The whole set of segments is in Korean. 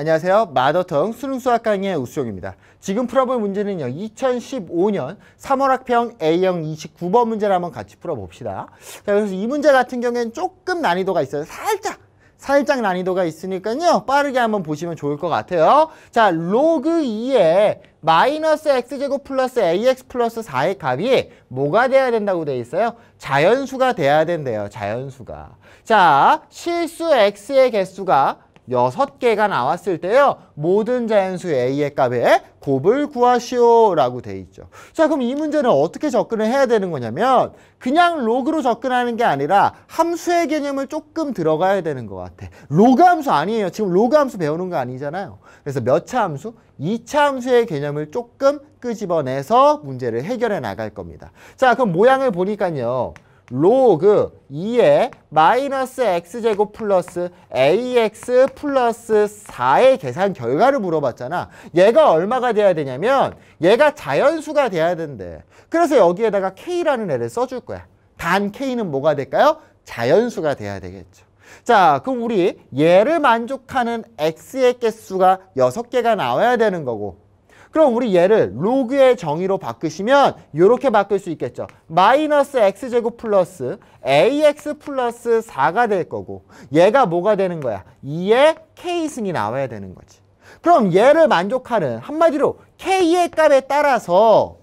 안녕하세요. 마더텅 수능수학 강의 의 우수용입니다. 지금 풀어볼 문제는요. 2015년 3월 학평 A형 29번 문제를 한번 같이 풀어봅시다. 자, 그래서 이 문제 같은 경우에는 조금 난이도가 있어요. 살짝! 살짝 난이도가 있으니까요. 빠르게 한번 보시면 좋을 것 같아요. 자, 로그 2에 마이너스 x제곱 플러스 ax 플러스 4의 값이 뭐가 돼야 된다고 돼 있어요? 자연수가 돼야 된대요. 자연수가. 자, 실수 x의 개수가 여섯 개가 나왔을 때요. 모든 자연수 A의 값에 곱을 구하시오라고 돼 있죠. 자 그럼 이 문제는 어떻게 접근을 해야 되는 거냐면 그냥 로그로 접근하는 게 아니라 함수의 개념을 조금 들어가야 되는 것 같아. 로그 함수 아니에요. 지금 로그 함수 배우는 거 아니잖아요. 그래서 몇 차 함수? 이차 함수의 개념을 조금 끄집어내서 문제를 해결해 나갈 겁니다. 자 그럼 모양을 보니까요. 로그 2에 마이너스 x제곱 플러스 ax 플러스 4의 계산 결과를 물어봤잖아. 얘가 얼마가 돼야 되냐면 얘가 자연수가 돼야 된대. 그래서 여기에다가 k라는 애를 써줄 거야. 단 k는 뭐가 될까요? 자연수가 돼야 되겠죠. 자, 그럼 우리 얘를 만족하는 x의 개수가 6개가 나와야 되는 거고 그럼 우리 얘를 로그의 정의로 바꾸시면 이렇게 바뀔수 있겠죠. 마이너스 x제곱 플러스 ax 플러스 4가 될 거고 얘가 뭐가 되는 거야? 2의 k승이 나와야 되는 거지. 그럼 얘를 만족하는 한마디로 k의 값에 따라서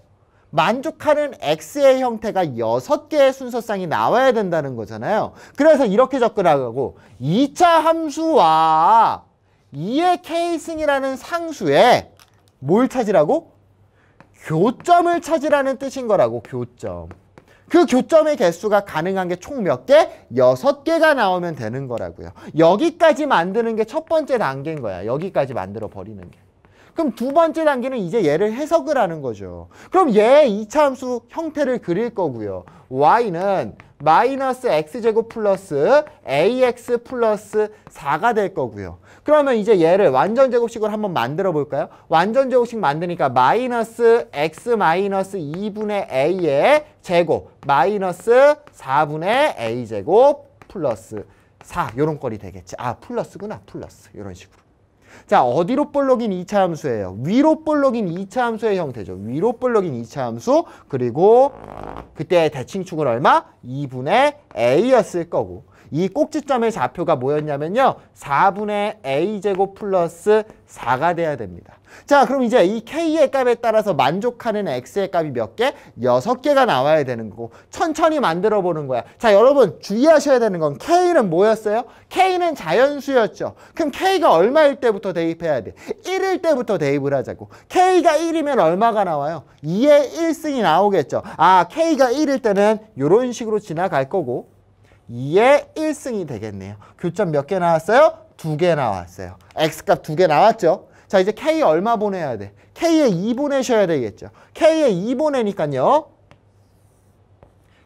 만족하는 x의 형태가 6 개의 순서쌍이 나와야 된다는 거잖아요. 그래서 이렇게 접근하고 2차 함수와 2의 k승이라는 상수에 뭘 찾으라고? 교점을 찾으라는 뜻인 거라고 교점. 그 교점의 개수가 가능한 게 총 몇 개? 여섯 개가 나오면 되는 거라고요. 여기까지 만드는 게 첫 번째 단계인 거야. 여기까지 만들어 버리는 게. 그럼 두 번째 단계는 이제 얘를 해석을 하는 거죠. 그럼 얘 이차함수 형태를 그릴 거고요. y는 마이너스 x제곱 플러스 ax 플러스 4가 될 거고요. 그러면 이제 얘를 완전제곱식으로 한번 만들어 볼까요? 완전제곱식 만드니까 마이너스 x 마이너스 2분의 a의 제곱 마이너스 4분의 a제곱 플러스 4 요런 꼴리 되겠지. 아 플러스구나 플러스 요런 식으로. 자, 어디로 볼록인 2차 함수예요? 위로 볼록인 2차 함수의 형태죠. 위로 볼록인 2차 함수 그리고 그때 대칭축은 얼마? 2분의 a였을 거고 이 꼭지점의 좌표가 뭐였냐면요. 4분의 a제곱 플러스 4가 돼야 됩니다. 자, 그럼 이제 이 k의 값에 따라서 만족하는 x의 값이 몇 개? 6 개가 나와야 되는 거고 천천히 만들어 보는 거야. 자, 여러분 주의하셔야 되는 건 k는 뭐였어요? k는 자연수였죠. 그럼 k가 얼마일 때부터 대입해야 돼? 1일 때부터 대입을 하자고. k가 1이면 얼마가 나와요? 2의 1승이 나오겠죠. 아, k가 1일 때는 이런 식으로 지나갈 거고 2의 1승이 되겠네요. 교점 몇 개 나왔어요? 두 개 나왔어요. x값 두 개 나왔죠. 자 이제 k 얼마 보내야 돼? k에 2 보내셔야 되겠죠. k에 2 보내니까요.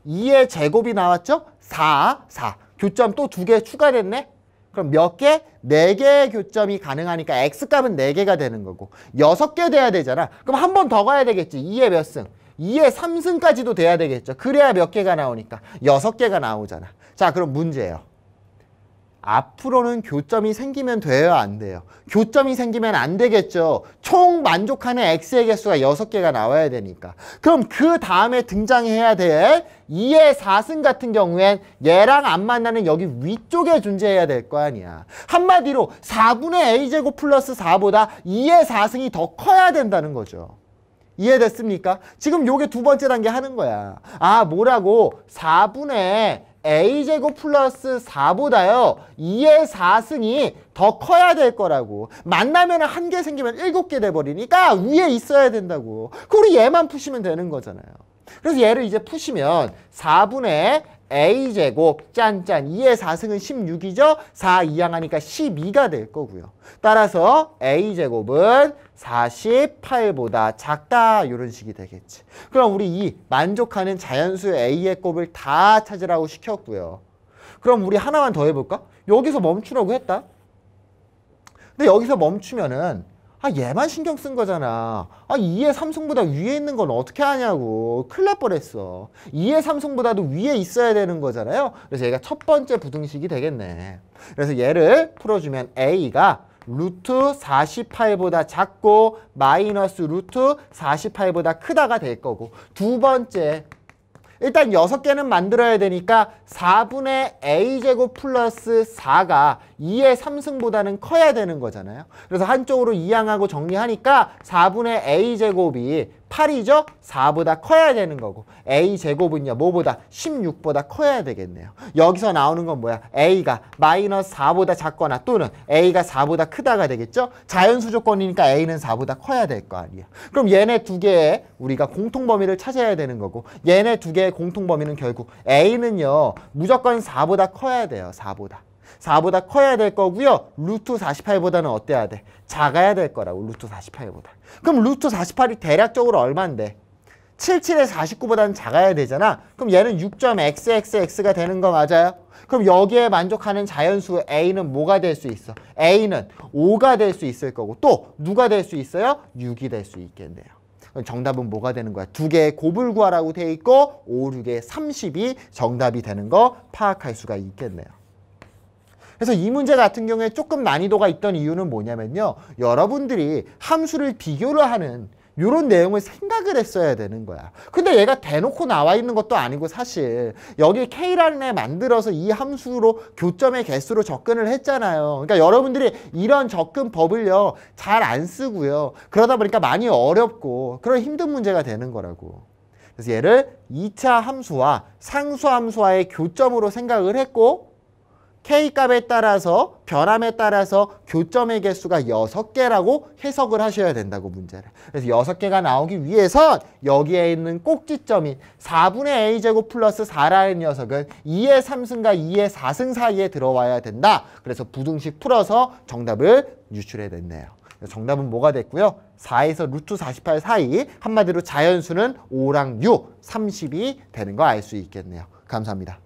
2의 제곱이 나왔죠? 4, 4. 교점 또 두 개 추가됐네? 그럼 몇 개? 네 개의 교점이 가능하니까 x값은 네개가 되는 거고 여섯 개 돼야 되잖아. 그럼 한 번 더 가야 되겠지. 2의 몇 승? 2에 3승까지도 돼야 되겠죠. 그래야 몇 개가 나오니까 6개가 나오잖아. 자 그럼 문제예요. 앞으로는 교점이 생기면 돼요 안 돼요? 교점이 생기면 안 되겠죠. 총 만족하는 x의 개수가 6 개가 나와야 되니까. 그럼 그 다음에 등장해야 될 2의 4승 같은 경우엔 얘랑 안 만나는 여기 위쪽에 존재해야 될 거 아니야. 한마디로 4분의 a제곱 플러스 4보다 2의 4승이 더 커야 된다는 거죠. 이해됐습니까? 지금 요게 두 번째 단계 하는 거야. 아 뭐라고? 4분의 a제곱 플러스 4보다요. 2의 4승이 더 커야 될 거라고. 만나면 한 개 생기면 일곱 개 돼버리니까 위에 있어야 된다고. 그리 얘만 푸시면 되는 거잖아요. 그래서 얘를 이제 푸시면 4분의 a제곱 짠짠 2의 4승은 16이죠. 4 이항하니까 12가 될 거고요. 따라서 a제곱은 48보다 작다 이런 식이 되겠지. 그럼 우리 이 만족하는 자연수 a의 곱을 다 찾으라고 시켰고요. 그럼 우리 하나만 더 해볼까? 여기서 멈추라고 했다. 근데 여기서 멈추면은 아 얘만 신경 쓴 거잖아 아 2의 삼성보다 위에 있는 건 어떻게 하냐고 큰일 날 뻔했어 2의 삼성보다도 위에 있어야 되는 거잖아요 그래서 얘가 첫 번째 부등식이 되겠네 그래서 얘를 풀어주면 A가 루트 48보다 작고 마이너스 루트 48보다 크다가 될 거고 두 번째 일단 여섯 개는 만들어야 되니까 4분의 a제곱 플러스 4가 2의 3승보다는 커야 되는 거잖아요. 그래서 한쪽으로 이양하고 정리하니까 4분의 a제곱이 8이죠? 4보다 커야 되는 거고 a제곱은요. 뭐보다? 16보다 커야 되겠네요. 여기서 나오는 건 뭐야? a가 마이너스 4보다 작거나 또는 a가 4보다 크다가 되겠죠? 자연수 조건이니까 a는 4보다 커야 될 거아니에요 그럼 얘네 두 개의 우리가 공통 범위를 찾아야 되는 거고 얘네 두 개의 공통 범위는 결국 a는요. 무조건 4보다 커야 돼요. 4보다. 4보다 커야 될 거고요. 루트 48보다는 어때야 돼? 작아야 될 거라고 루트 48보다. 그럼 루트 48이 대략적으로 얼만데? 77에 49보다는 작아야 되잖아. 그럼 얘는 6.xxx가 되는 거 맞아요? 그럼 여기에 만족하는 자연수 a는 뭐가 될 수 있어? a는 5가 될 수 있을 거고 또 누가 될 수 있어요? 6이 될 수 있겠네요. 그럼 정답은 뭐가 되는 거야? 두 개의 고불 구하라고 돼 있고 5, 6에 30이 정답이 되는 거 파악할 수가 있겠네요. 그래서 이 문제 같은 경우에 조금 난이도가 있던 이유는 뭐냐면요. 여러분들이 함수를 비교를 하는 이런 내용을 생각을 했어야 되는 거야. 근데 얘가 대놓고 나와 있는 것도 아니고 사실 여기 K라는 애 만들어서 이 함수로 교점의 개수로 접근을 했잖아요. 그러니까 여러분들이 이런 접근법을요. 잘 안 쓰고요. 그러다 보니까 많이 어렵고 그런 힘든 문제가 되는 거라고. 그래서 얘를 2차 함수와 상수 함수와의 교점으로 생각을 했고 K값에 따라서 변함에 따라서 교점의 개수가 여섯 개라고 해석을 하셔야 된다고 문제를. 그래서 여섯 개가 나오기 위해선 여기에 있는 꼭지점인 4분의 a제곱 플러스 4라는 녀석은 2의 3승과 2의 4승 사이에 들어와야 된다. 그래서 부등식 풀어서 정답을 유출해냈네요. 정답은 뭐가 됐고요. 4에서 루트 48 사이 한마디로 자연수는 5랑 6, 30이 되는 거 알 수 있겠네요. 감사합니다.